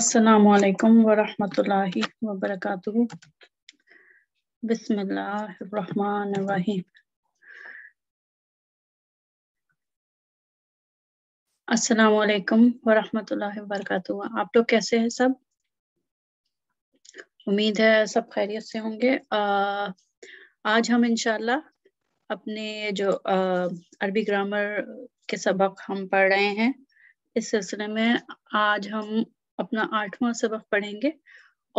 अस्सलाम वरहमतुल्लाहि वबरकातुहु बिस्मिल्लाहिर्रहमानिर्रहीम आप लोग कैसे हैं सब उम्मीद है सब खैरियत से होंगे आज हम इंशाल्लाह अपने जो अरबी ग्रामर के सबक हम पढ़ रहे हैं इस सिलसिले में आज हम अपना आठवां सबक पढ़ेंगे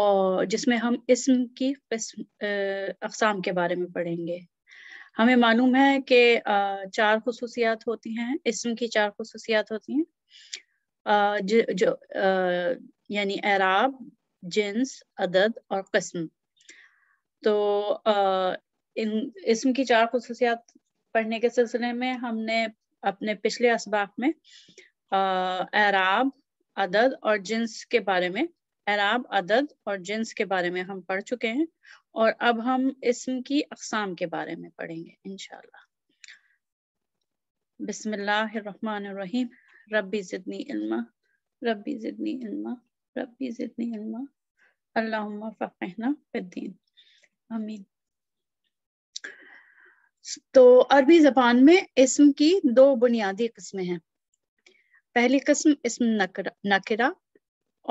और जिसमें हम इसम की अकसाम के बारे में पढ़ेंगे हमें मालूम है कि चार खसूसियात होती हैं इसम की चार खसूसियात होती हैं जो, जो यानी एराब जिन्स अदद और कस्म तो आ, इन इसम की चार खसूसियात पढ़ने के सिलसिले में हमने अपने पिछले इसबाक में आ, एराब अदद और जिन्स के बारे में अराब अदद और जिन्स के बारे में हम पढ़ चुके हैं और अब हम इसम की अकसाम के बारे में पढ़ेंगे इनशाला बिसमीम रबी ज़िदनी इल्मा रबी ज़िदनी इल्मा रबी ज़िदनी इल्मा अल्लाहुम्मा फ़क़हना फ़िद्दीन आमीन तो अरबी ज़बान में इसम की दो बुनियादी किस्में हैं पहली किस्म इसम नकरा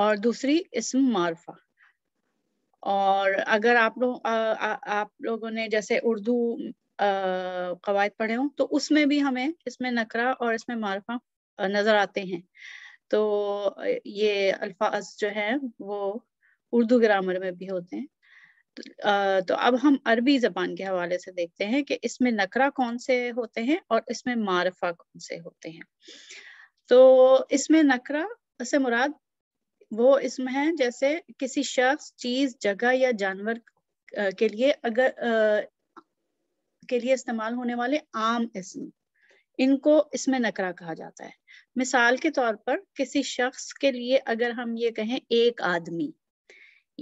और दूसरी इसम मारफा और अगर आप लोग आप लोगों ने जैसे उर्दू कवायद पढ़े हों तो उसमें भी हमें इसमें नकरा और इसमें मारफा नज़र आते हैं तो ये अल्फाज जो है वो उर्दू ग्रामर में भी होते हैं तो, तो अब हम अरबी ज़बान के हवाले से देखते हैं कि इसमें नकरा कौन से होते हैं और इसमें मारफा कौन से होते हैं तो इसमें नकरा से मुराद वो इसमें है जैसे किसी शख्स चीज जगह या जानवर के लिए अगर आ, के लिए इस्तेमाल होने वाले आम इसम इनको इसमें नकरा कहा जाता है मिसाल के तौर पर किसी शख्स के लिए अगर हम ये कहें एक आदमी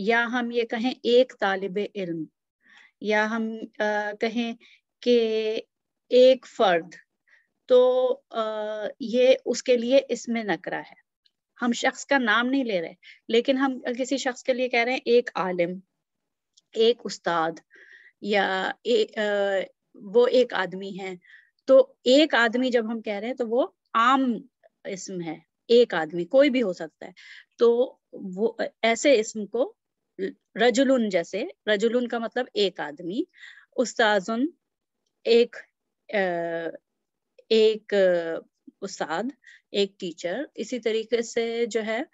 या हम ये कहें एक तालिब इल्म या हम आ, कहें कि एक फर्द तो आ, ये उसके लिए इसमें नकरा है हम शख्स का नाम नहीं ले रहे लेकिन हम किसी शख्स के लिए कह रहे हैं एक आलिम एक उस्ताद या ए, आ, वो एक आदमी है तो एक आदमी जब हम कह रहे हैं तो वो आम इसम है एक आदमी कोई भी हो सकता है तो वो ऐसे इसम को रजुलुन जैसे रजुलुन का मतलब एक आदमी उस्ताजुन एक एक उस्ताद एक टीचर इसी तरीके से जो है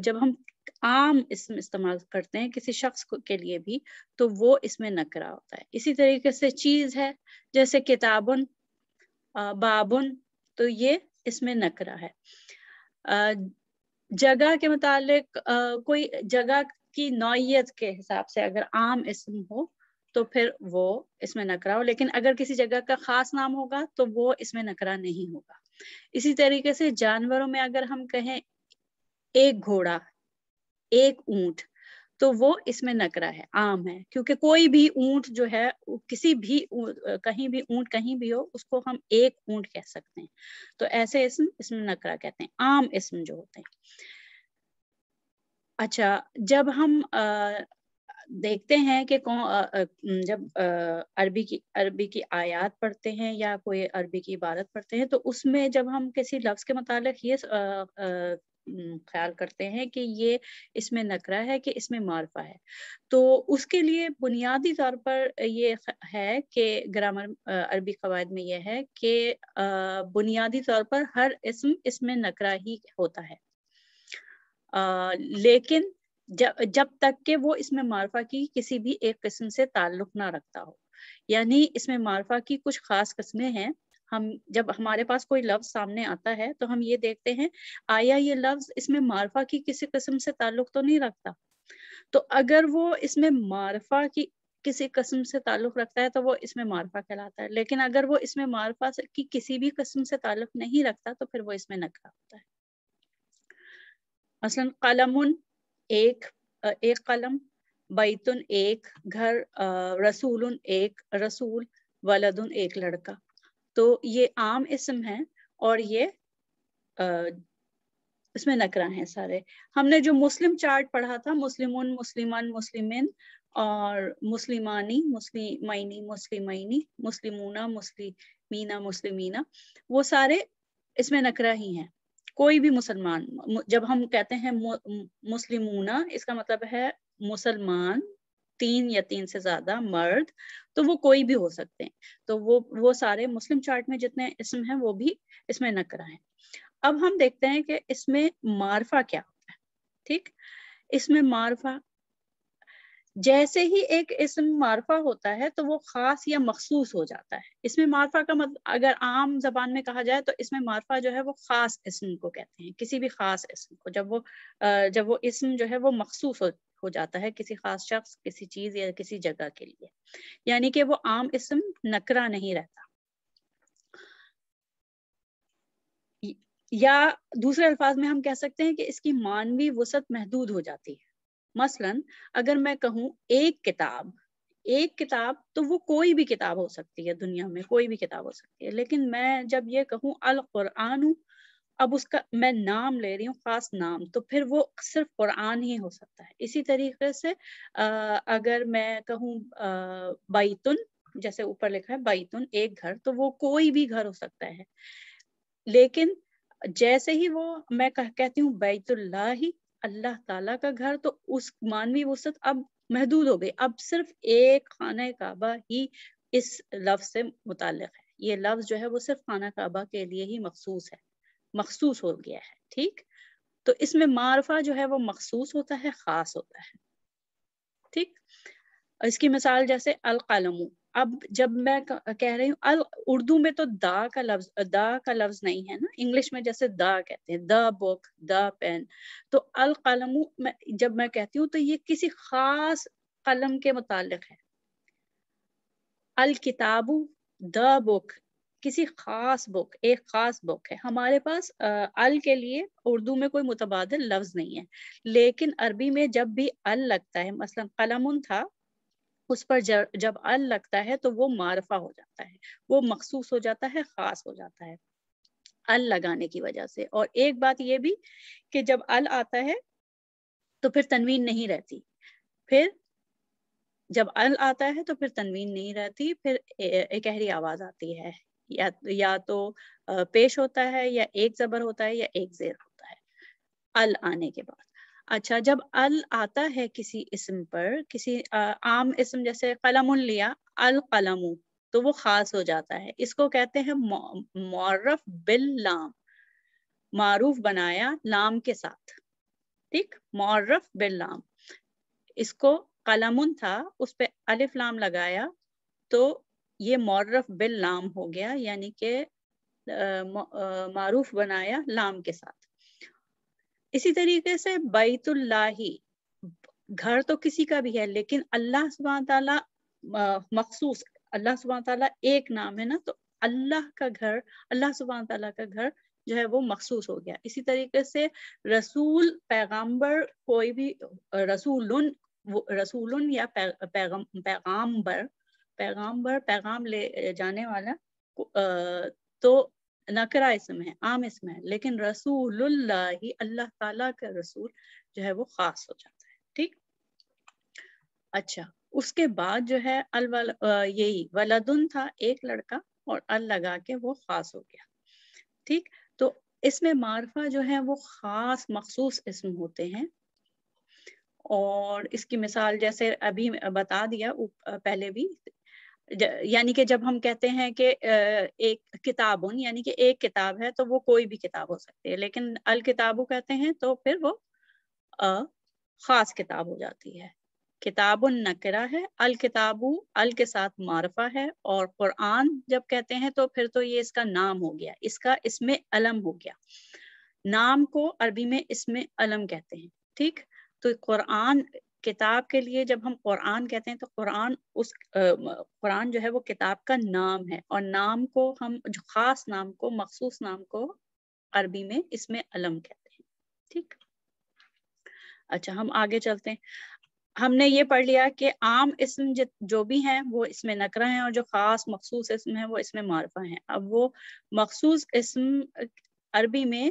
जब हम आम इसमें इस्तेमाल करते हैं किसी शख्स के लिए भी तो वो इसमें नकरा होता है इसी तरीके से चीज है जैसे किताबन बाबुन तो ये इसमें नकरा है जगह के मुतालिक कोई जगह की नौयत के हिसाब से अगर आम इसम हो तो फिर वो इसमें नकरा हो लेकिन अगर किसी जगह का खास नाम होगा तो वो इसमें नकरा नहीं होगा इसी तरीके से जानवरों में अगर हम कहें एक घोड़ा एक ऊंट तो वो इसमें नकरा है आम है क्योंकि कोई भी ऊंट जो है किसी भी कहीं भी ऊंट कहीं भी हो उसको हम एक ऊंट कह सकते हैं तो ऐसे इसम इसमें नकरा कहते हैं आम इसम जो होते हैं अच्छा जब हम देखते हैं कि कौन जब अरबी की अरबी की आयात पढ़ते हैं या कोई अरबी की इबारत पढ़ते हैं तो उसमें जब हम किसी लफ्ज़ के मतलब ये ख्याल करते हैं कि ये इसमें नकरा है कि इसमें मारफा है तो उसके लिए बुनियादी तौर पर ये है कि ग्रामर अरबी कवायद में यह है कि बुनियादी तौर पर हर इसम इसमें नकरा ही होता है आ, लेकिन जब जब तक के वो इसमें मारफा की किसी भी एक किस्म से ताल्लुक ना रखता हो यानी इसमें मारफा की कुछ खास किस्में हैं हम जब हमारे पास कोई लफ्ज सामने आता है तो हम ये देखते हैं आया ये लफ्ज इसमें मारफा की किसी किस्म से ताल्लुक तो नहीं रखता तो अगर वो इसमें मारफा की किसी कस्म से ताल्लुक रखता है तो वो इसमें मारफा कहलाता है लेकिन अगर वो इसमें मारफा की किसी भी कस्म से ताल्लुक नहीं रखता तो फिर वो इसमें नकरा होता है मसलन कलमुन एक एक कलम बैतुन एक घर रसूल एक रसूल वलदुन एक लड़का तो ये आम इसम है और ये इसमें नकरा है सारे हमने जो मुस्लिम चार्ट पढ़ा था मुस्लिमुन मुस्लिमान मुस्लिमिन और मुस्लिमानी मुस्लिमी मुस्लिमाइनी मुस्लिमूना मुस्लिमीना मुस्लिमीना वो सारे इसमें नकरा ही हैं कोई भी मुसलमान जब हम कहते हैं मुस्लिमूना इसका मतलब है मुसलमान तीन या तीन से ज्यादा मर्द तो वो कोई भी हो सकते हैं तो वो वो सारे मुस्लिम चार्ट में जितने इसम हैं वो भी इसमें नकरा है अब हम देखते हैं कि इसमें मारफा क्या होता है ठीक इसमें मारफा जैसे ही एक इसम मारफा होता है तो वो खास या मखसूस हो जाता है इसमें मारफा का मतलब अगर आम जबान में कहा जाए तो इसमें मारफा जो है वो खास इसम को कहते हैं किसी भी खास इसम को जब वो जब वो इसम जो है वो मखसूस हो हो जाता है किसी खास शख्स किसी चीज या किसी जगह के लिए यानी कि वो आम इसम नकरा नहीं रहता या दूसरे अल्फाज में हम कह सकते हैं कि इसकी मानवी वसत महदूद हो जाती है मसलन अगर मैं कहूँ एक किताब एक किताब तो वो कोई भी किताब हो सकती है दुनिया में कोई भी किताब हो सकती है लेकिन मैं जब ये कहूँ अल कुरान अब उसका मैं नाम ले रही हूँ खास नाम तो फिर वो सिर्फ कुरान ही हो सकता है इसी तरीके से आ, अगर मैं कहूँ बैतुन जैसे ऊपर लिखा है बैतुन एक घर तो वो कोई भी घर हो सकता है लेकिन जैसे ही वो मैं कह, कहती हूँ बैतुल्ला ही अल्लाह ताला का घर तो उस मानवी वसत अब महदूद हो गई अब सिर्फ एक खाना काबा ही इस लफ्ज से मुतल है ये लफ्ज जो है वो सिर्फ खाना काबा के लिए ही मखसूस है मखसूस हो गया है ठीक तो इसमें मारफा जो है वो मखसूस होता है खास होता है ठीक इसकी मिसाल जैसे अलकलमू अब जब मैं कह रही हूँ उर्दू में तो दा का लफ्ज दा का लफ्ज नहीं है ना इंग्लिश में जैसे दा कहते हैं द बुक द पेन तो अल कलम जब मैं कहती हूँ तो ये किसी खास कलम के मुतालिक है अल किताबू द बुक किसी खास बुक एक खास बुक है हमारे पास आ, अल के लिए उर्दू में कोई मुतबाद लफ्ज नहीं है लेकिन अरबी में जब भी अल लगता है मसलन कलम था उस पर जब, जब अल लगता है तो वो मारफा हो जाता है वो मखसूस हो जाता है खास हो जाता है अल लगाने की वजह से और एक बात ये भी कि जब अल आता है तो फिर तनवीन नहीं रहती फिर जब अल आता है तो फिर तनवीन नहीं रहती फिर एक अहरी आवाज आती है या या तो पेश होता है या एक जबर होता है या एक जेर होता है अल आने के बाद अच्छा जब अल आता है किसी इसम पर किसी आम इसम जैसे कलम लिया अल कलम तो वो खास हो जाता है इसको कहते हैं मौरफ बिल लाम मारूफ बनाया लाम के साथ ठीक मौरफ बिल लाम इसको कलम था उस पर अलिफ लाम लगाया तो ये मौरफ बिल लाम हो गया यानी के मारूफ बनाया लाम के साथ इसी तरीके से बैतुल्लाही घर तो किसी का भी है लेकिन अल्लाह सुबह तला मखसूस अल्लाह सुबह तला एक नाम है ना तो अल्लाह का घर अल्लाह सुबह तला का घर जो है वो मखसूस हो गया इसी तरीके से रसूल पैगाम्बर कोई भी रसूल रसूल या पैगम पैगाम्बर पैगाम्बर पैगाम ले जाने वाला तो नकरा इसम है आम इसम है लेकिन रसूलुल्लाह ही अल्लाह ताला का रसूल जो है वो खास हो जाता है ठीक अच्छा उसके बाद जो है अल यही वलदुन था एक लड़का और अल लगा के वो खास हो गया ठीक तो इसमें मारफा जो है वो खास मखसूस इसम होते हैं और इसकी मिसाल जैसे अभी बता दिया पहले भी यानी कि जब हम कहते हैं कि एक किताब उन यानी कि एक किताब है तो वो कोई भी किताब हो सकती है लेकिन अल किताबु कहते हैं तो फिर वो अ खास किताब हो जाती है किताब नकरा है अल किताबू अल के साथ मारफा है और कुरान जब कहते हैं तो फिर तो ये इसका नाम हो गया इसका इसमें अलम हो गया नाम को अरबी में इसमें अलम कहते हैं ठीक तो कुरान किताब के लिए जब हम कुरान कहते हैं तो कुरान उस कुरान जो है वो किताब का नाम है और नाम को हम जो खास नाम को मखसूस नाम को अरबी में इसमें अलम कहते हैं ठीक अच्छा हम आगे चलते हैं हमने ये पढ़ लिया कि आम इसम जो भी हैं वो इसमें नकरा हैं और जो खास मखसूस इसम है वो इसमें मारफा हैं अब वो मखसूस इसम अरबी में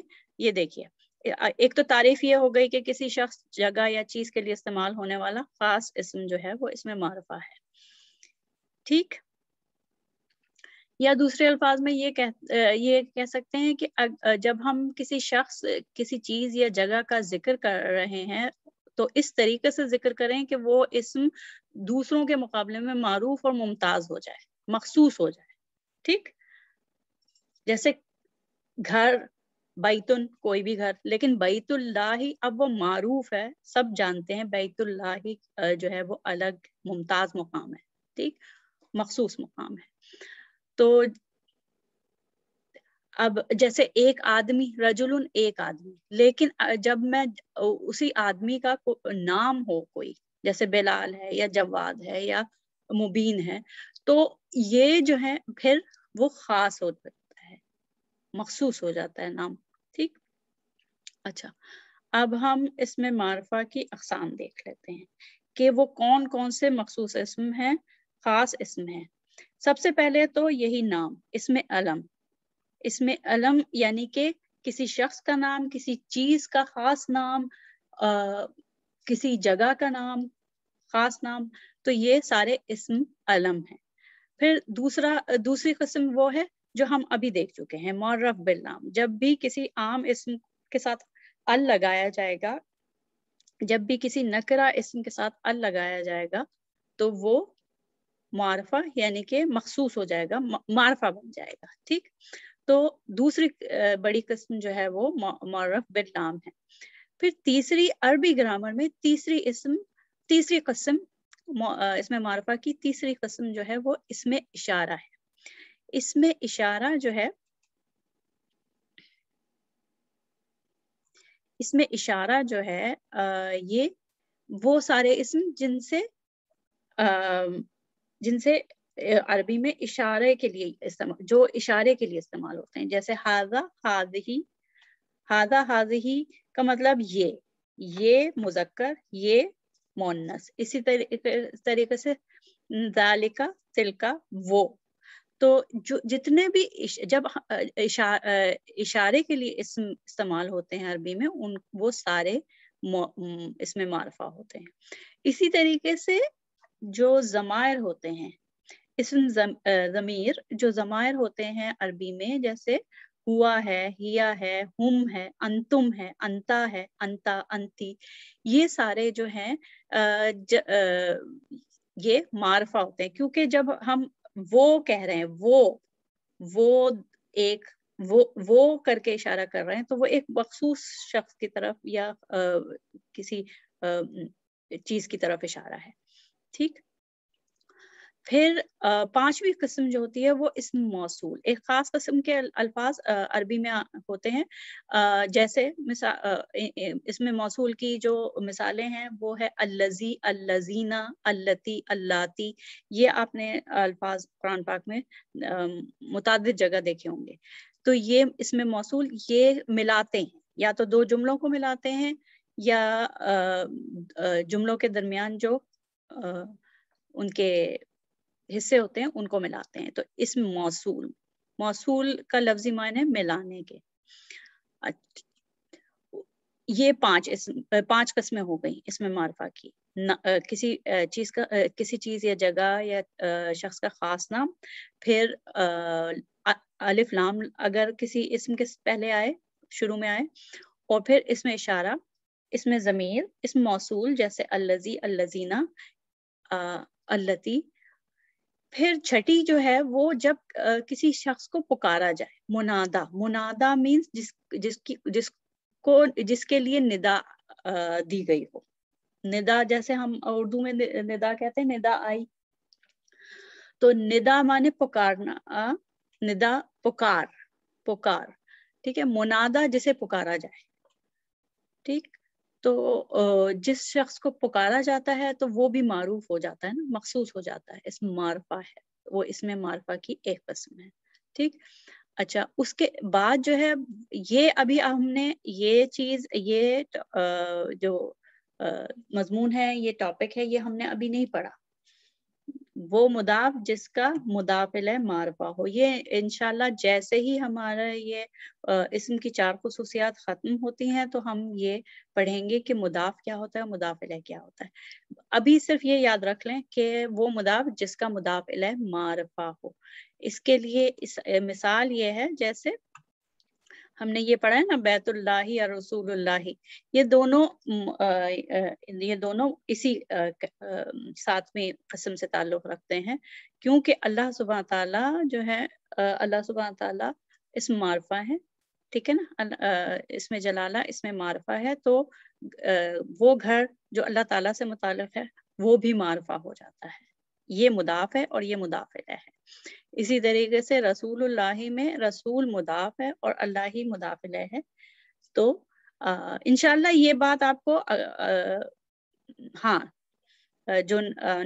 ये देखिए एक तो तारीफ ये हो गई कि किसी शख्स जगह या चीज के लिए इस्तेमाल होने वाला खास इसम जो है वो इसमें मारफा है ठीक या दूसरे अल्फाज में ये कह ये कह सकते हैं कि जब हम किसी शख्स किसी चीज या जगह का जिक्र कर रहे हैं तो इस तरीके से जिक्र करें कि वो इसम दूसरों के मुकाबले में मारूफ और मुमताज हो जाए मखसूस हो जाए ठीक जैसे घर बैतुन कोई भी घर लेकिन बैतुल्लाही अब वो मारूफ है सब जानते हैं बैतुल्लाही जो है वो अलग मुमताज मुकाम है ठीक मखसूस मुकाम है तो अब जैसे एक आदमी रजुल एक आदमी लेकिन जब मैं उसी आदमी का नाम हो कोई जैसे बेलाल है या जवाद है या मुबीन है तो ये जो है फिर वो खास हो जाता है मखसूस हो जाता है नाम अच्छा अब हम इसमें मारफा की अकसाम देख लेते हैं कि वो कौन कौन से मखसूस इसम है ख़ास इसम है सबसे पहले तो यही नाम इसमें अलम इसमें अलम यानी के किसी शख्स का नाम किसी चीज़ का ख़ास नाम आ, किसी जगह का नाम ख़ास नाम तो ये सारे इसम अलम हैं फिर दूसरा दूसरी कस्म वो है जो हम अभी देख चुके हैं मौरफ बिल नाम जब भी किसी आम इसम के साथ अल लगाया जाएगा जब भी किसी नकरा इसम के साथ अल लगाया जाएगा तो वो मारफा यानी कि मखसूस हो जाएगा मारफा बन जाएगा ठीक तो दूसरी बड़ी किस्म जो है वो मारफ बिल है फिर तीसरी अरबी ग्रामर में तीसरी इसम तीसरी कस्म इसमें मारफा की तीसरी कस्म जो है वो इसमें इशारा है इसमें इशारा जो है इसमें इशारा जो है आ, ये वो सारे इसम जिनसे जिनसे अरबी में इशारे के लिए इस्तेमाल जो इशारे के लिए इस्तेमाल होते हैं जैसे हाजा हाजही हाजा हाजही का मतलब ये ये मुजक्कर ये मोनस इसी तरीके तरीके से जालिका तिलका वो तो जो जितने भी इश, जब इशा, इशारे के लिए इसम इस्तेमाल होते हैं अरबी में उन वो सारे इसमें मारफा होते हैं इसी तरीके से जो जमायर होते हैं इसम जम, जमीर जो जमायर होते हैं अरबी में जैसे हुआ है हिया है हुम है अंतुम है अंता है अंता अंति ये सारे जो हैं ये मारफा होते हैं क्योंकि जब हम वो कह रहे हैं वो वो एक वो वो करके इशारा कर रहे हैं तो वो एक मखसूस शख्स की तरफ या आ, किसी आ, चीज की तरफ इशारा है ठीक फिर पांचवी किस्म जो होती है वो इसम मौसूल एक ख़ास कस्म के अल्फाज अरबी में होते हैं जैसे इसमें मौसूल की जो मिसालें हैं वो है अल्लजी अल्लजीना अल्लती अल्लाती ये आपने अल्फाज कुरान पाक में मुतद जगह देखे होंगे तो ये इसमें मौसूल ये मिलाते हैं या तो दो जुमलों को मिलाते हैं या जुमलों के दरमियान जो उनके हिस्से होते हैं उनको मिलाते हैं तो इसमें मौसूल मौसूल का लफ्जी मायने मिलाने के ये पांच इस पांच कस्में हो गई इसमें मारफा की न, आ, किसी चीज का आ, किसी चीज या जगह या शख्स का खास नाम फिर अलिफ लाम अगर किसी इसम के पहले आए शुरू में आए और फिर इसमें इशारा इसमें जमीर इसमें मौसूल जैसे अल्लजी अल्लजीना अल्लती फिर छठी जो है वो जब आ, किसी शख्स को पुकारा जाए मुनादा मुनादा मीन्स जिस जिसकी जिसको जिसके लिए निदा आ, दी गई हो निदा जैसे हम उर्दू में निदा कहते हैं निदा आई तो निदा माने पुकारना आ, निदा पुकार पुकार ठीक है मुनादा जिसे पुकारा जाए ठीक तो जिस शख्स को पुकारा जाता है तो वो भी मारूफ हो जाता है ना मखसूस हो जाता है इस मारफा है वो इसमें मारफा की एक कस्म है ठीक अच्छा उसके बाद जो है ये अभी हमने ये चीज ये जो मजमून है ये टॉपिक है ये हमने अभी नहीं पढ़ा वो मुदाफ जिसका मुदाफिल मारफा हो ये इनशाला जैसे ही हमारा ये इसम की चार खसूसियात ख़त्म होती हैं तो हम ये पढ़ेंगे कि मुदाफ क्या होता है मुदाफिल क्या होता है अभी सिर्फ ये याद रख लें कि वो मुदाफ जिसका मुदाफिल मारफा हो इसके लिए इस मिसाल ये है जैसे हमने ये पढ़ा है ना बैतुल्लाही और रसूलुल्लाही ये दोनों ये दोनों इसी साथ में कसम से ताल्लुक रखते हैं क्योंकि अल्लाह सुबह ताला जो है अल्लाह सुबह ताला इस मारफा है ठीक है ना इसमें जलाला इसमें मारफा है तो वो घर जो अल्लाह ताला से मुतल है वो भी मारफा हो जाता है ये मुदाफ है और ये मुदाफिल है इसी तरीके से रसूल में रसूल मुदाफ है और अल्लाह ही मुदाफिल है तो इनशाला ये बात आपको हाँ जो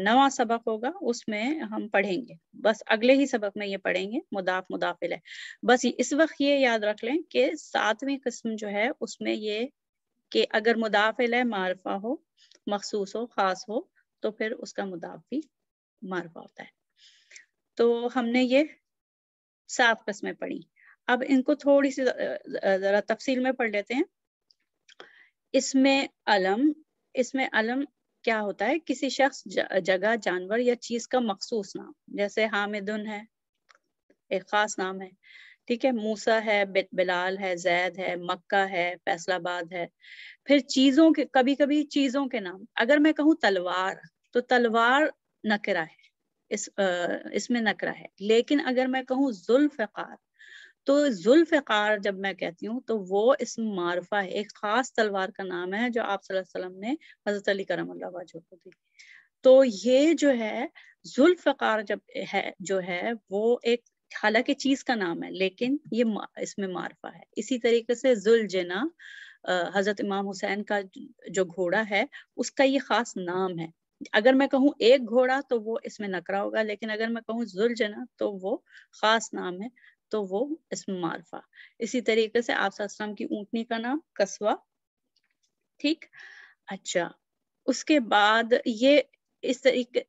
नवा सबक होगा उसमें हम पढ़ेंगे बस अगले ही सबक में ये पढ़ेंगे मुदाफ मुदाफिल है बस इस वक्त ये याद रख लें कि सातवीं किस्म जो है उसमें ये कि अगर मुदाफिल है मारफा हो मखसूस हो खास हो तो फिर उसका मुदाफ भी मारफा होता है तो हमने ये सात कस्में पढ़ी अब इनको थोड़ी सी जरा तफसील में पढ़ लेते हैं इसमें अलम इसमें अलम क्या होता है किसी शख्स जगह जानवर या चीज का मखसूस नाम जैसे हामिदुन है एक खास नाम है ठीक है मूसा है बिलाल है जैद है मक्का है फैसलाबाद है फिर चीजों के कभी कभी चीजों के नाम अगर मैं कहूँ तलवार तो तलवार नकरा है इस इसमें नकरा है लेकिन अगर मैं कहूँ जुल्फ़ार तो जुल्फ़ार जब मैं कहती हूँ तो वो इसम मारफा है एक ख़ास तलवार का नाम है जो आप वसल्लम ने हज़रत अली करम वजह को दी तो ये जो है जुल्फ़ार जब है जो है वो एक हालांकि चीज का नाम है लेकिन ये इसमें मारफा है इसी तरीके से जुल जना हजरत इमाम हुसैन का जो घोड़ा है उसका ये खास नाम है अगर मैं कहूँ एक घोड़ा तो वो इसमें नकरा होगा लेकिन अगर मैं कहूँ जना तो वो खास नाम है तो वो इसमें मारफा इसी तरीके से आप सलाम की ऊंटनी का नाम कसवा ठीक अच्छा उसके बाद ये इस तरीके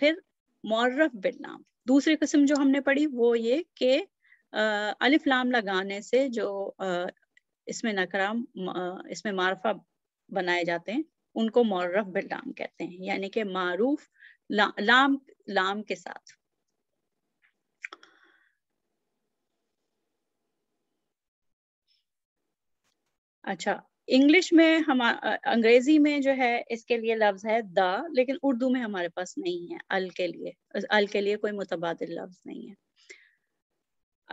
फिर मौरफ बिल नाम दूसरी किस्म जो हमने पढ़ी वो ये के अलिफ लाम लगाने से जो इसमें नकरा इसमें मारफा बनाए जाते हैं उनको मौरफ बिल्लाम कहते हैं यानी कि मारूफ ला, लाम लाम के साथ अच्छा इंग्लिश में हम अंग्रेजी में जो है इसके लिए लफ्ज है द लेकिन उर्दू में हमारे पास नहीं है अल के लिए अल के लिए कोई मुतबाद लफ्ज नहीं है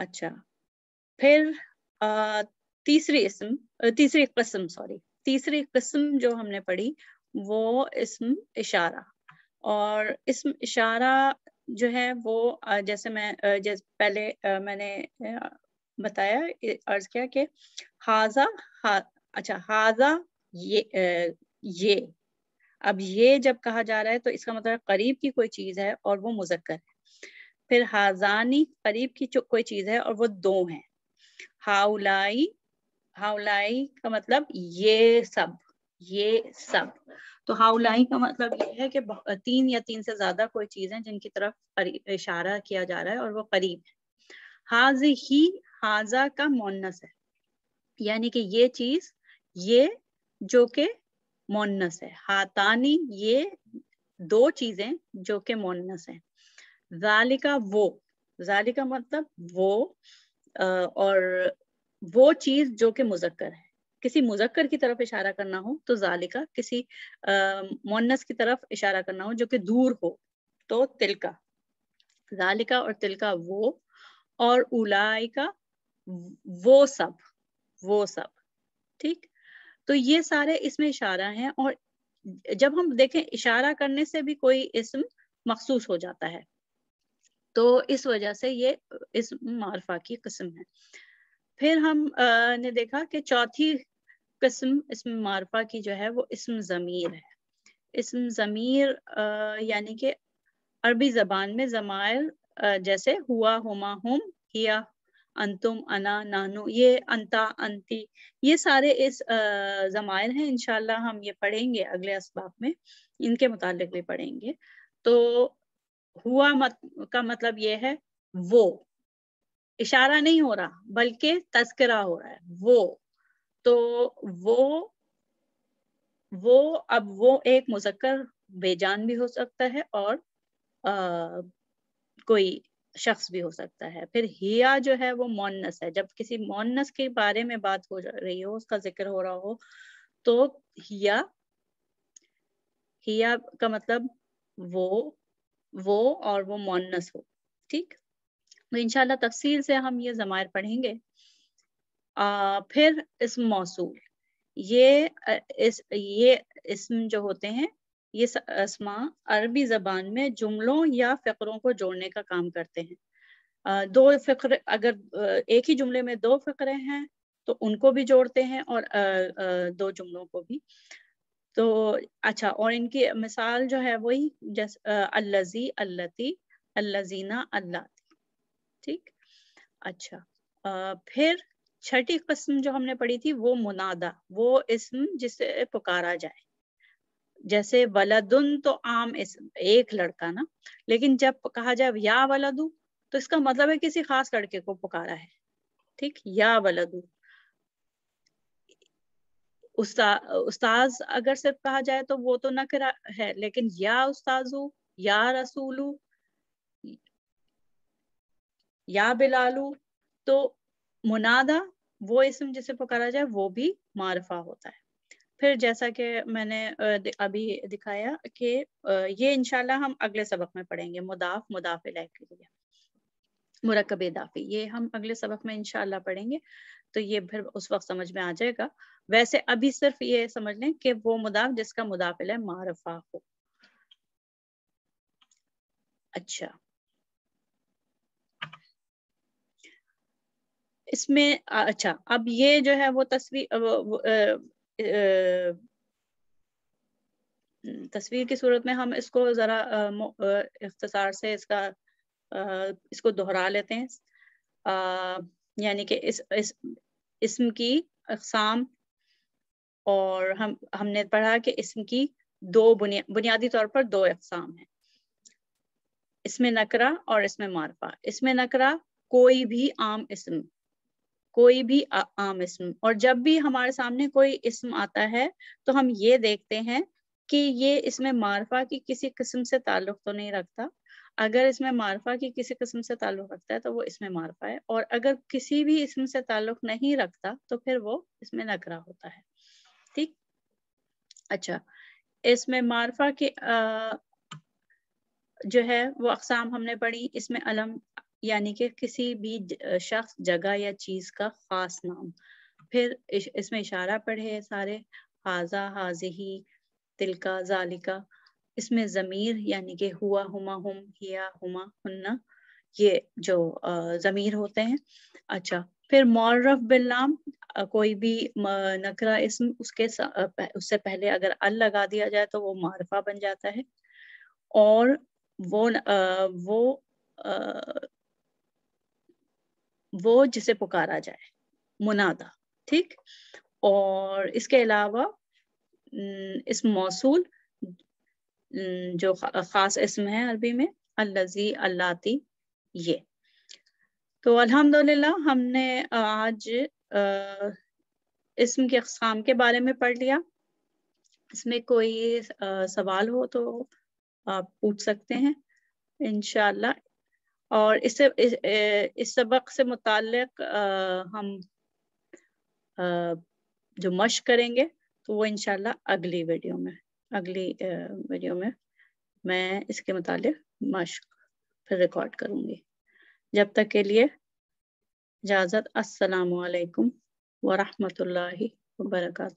अच्छा फिर आ, तीसरी इसम तीसरी कस्म सॉरी तीसरी किस्म जो हमने पढ़ी वो इसम इशारा और इसम इशारा जो है वो जैसे मैं जैसे पहले मैंने बताया अर्ज किया कि हाजा हा अच्छा हाजा ये ये अब ये जब कहा जा रहा है तो इसका मतलब करीब की कोई चीज है और वो मुजक्कर है फिर हाजानी करीब की कोई चीज है और वो दो हैं हाउलाई लाई का मतलब ये सब ये सब तो हाउलाई का मतलब ये है कि तीन या तीन से ज्यादा कोई चीज है जिनकी तरफ इशारा किया जा रहा है और वो करीब है हाज ही हाजा का मोनस है यानी कि ये चीज ये जो के मोनस है हातानी ये दो चीजें जो के मोनस है जालिका वो जालिका मतलब वो और वो चीज जो कि मुजक्कर है किसी मुजक्कर की तरफ इशारा करना हो तो जालिका किसी मोनस की तरफ इशारा करना हो जो कि दूर हो तो तिलका जालिका और तिलका वो और उलाइका वो सब वो सब ठीक तो ये सारे इसमें इशारा हैं और जब हम देखें इशारा करने से भी कोई इसम मखसूस हो जाता है तो इस वजह से ये इस मारफा की किस्म है फिर हम आ, ने देखा कि चौथी किस्म इसम मारफा की जो है वो इसम ज़मीर है इसम ज़मीर यानी कि अरबी ज़बान में ज़मायर जैसे हुआ हुमा हुम हिया अंतुम अना नानू ये अंता अंती ये सारे इस ज़मायर हैं इनशाला हम ये पढ़ेंगे अगले इसबाब में इनके मुतालिक भी पढ़ेंगे तो हुआ मत का मतलब ये है वो इशारा नहीं हो रहा बल्कि तस्करा हो रहा है वो तो वो वो अब वो एक मुजक्कर बेजान भी हो सकता है और आ, कोई शख्स भी हो सकता है फिर हिया जो है वो मोनस है जब किसी मोनस के बारे में बात हो रही हो उसका जिक्र हो रहा हो तो हिया हिया का मतलब वो वो और वो मोनस हो ठीक तो इनशाला तफसील से हम ये ज़मायर पढ़ेंगे आ, फिर इसम मौसू ये इस ये इसम जो होते हैं ये असमा अरबी जबान में जुमलों या फकरों को जोड़ने का काम करते हैं आ, दो फकर अगर एक ही जुमले में दो फकरे हैं तो उनको भी जोड़ते हैं और आ, आ, दो जुमलों को भी तो अच्छा और इनकी मिसाल जो है वही जैसे अल्लजी अल्लती अल्लजीना अल्लाती ठीक अच्छा आ, फिर छठी कस्म जो हमने पढ़ी थी वो मुनादा वो इसम जिसे पुकारा जाए जैसे वलदुन तो आम इसम एक लड़का ना लेकिन जब कहा जाए या वलदू तो इसका मतलब है किसी खास लड़के को पुकारा है ठीक या वलदू उस्ता, उस्ताज अगर सिर्फ कहा जाए तो वो तो नकर है लेकिन या उस्ताजू या रसूलू या बिलालू तो मुनादा वो इसम जिसे पुकारा जाए वो भी मारफा होता है फिर जैसा कि मैंने अभी दिखाया कि ये इनशाला हम अगले सबक में पढ़ेंगे मुदाफ मुदाफ इलाह के लिए मुरकब इदाफी ये हम अगले सबक में इनशाला पढ़ेंगे तो ये फिर उस वक्त समझ में आ जाएगा वैसे अभी सिर्फ ये समझ लें कि वो मुदाफ जिसका मुदाफिल मारफा हो अच्छा इसमें अच्छा अब ये जो है वो तस्वीर हम्म, तस्वीर की सूरत में हम इसको ज़रा इख्तसार से इसका आ, इसको दोहरा लेते हैं यानी कि इस इस इसम की अकसाम और हम हमने पढ़ा कि इसम की दो बुनिया, बुनियादी तौर पर दो अकसाम हैं इसमें नकरा और इसमें मारफा इसमें नकरा कोई भी आम इसम कोई भी आम इसम और जब भी हमारे सामने कोई इसम आता है तो हम ये देखते हैं कि ये इसमें मारफा की किसी किस्म से ताल्लुक तो नहीं रखता अगर इसमें मारफा की किसी किस्म से ताल्लुक रखता है तो वो इसमें मारफा है और अगर किसी भी इसम से ताल्लुक नहीं रखता तो फिर वो इसमें नकरा होता है ठीक अच्छा इसमें मारफा के आ, जो है वो अकसाम हमने पढ़ी इसमें अलम यानी कि किसी भी शख्स जगह या चीज का खास नाम फिर इस, इसमें इशारा पढ़े सारे हाजा हाजही तिलका जालिका इसमें ज़मीर यानी कि हुआ हुमा हुम हिया हुमा हुन्ना ये जो ज़मीर होते हैं अच्छा फिर मौरफ बिल्लाम कोई भी नकरा इसम उसके उससे पहले अगर अल लगा दिया जाए तो वो मारफा बन जाता है और वो वो वो जिसे पुकारा जाए मुनादा ठीक और इसके अलावा इस मौसूल जो ख़ास इसम है अरबी में अल्लाजी अल्लाती ये तो अल्हम्दुलिल्लाह हमने आज इसम के अकसाम के बारे में पढ़ लिया इसमें कोई सवाल हो तो आप पूछ सकते हैं इनशाला और इससे इस, इस सबक से मुतल हम आ, जो मश करेंगे तो वो इनशाला अगली वीडियो में अगली वीडियो में मैं इसके मुतालिक मश्क फिर रिकॉर्ड करूँगी जब तक के लिए इजाज़त असलकम वरहमल वर्का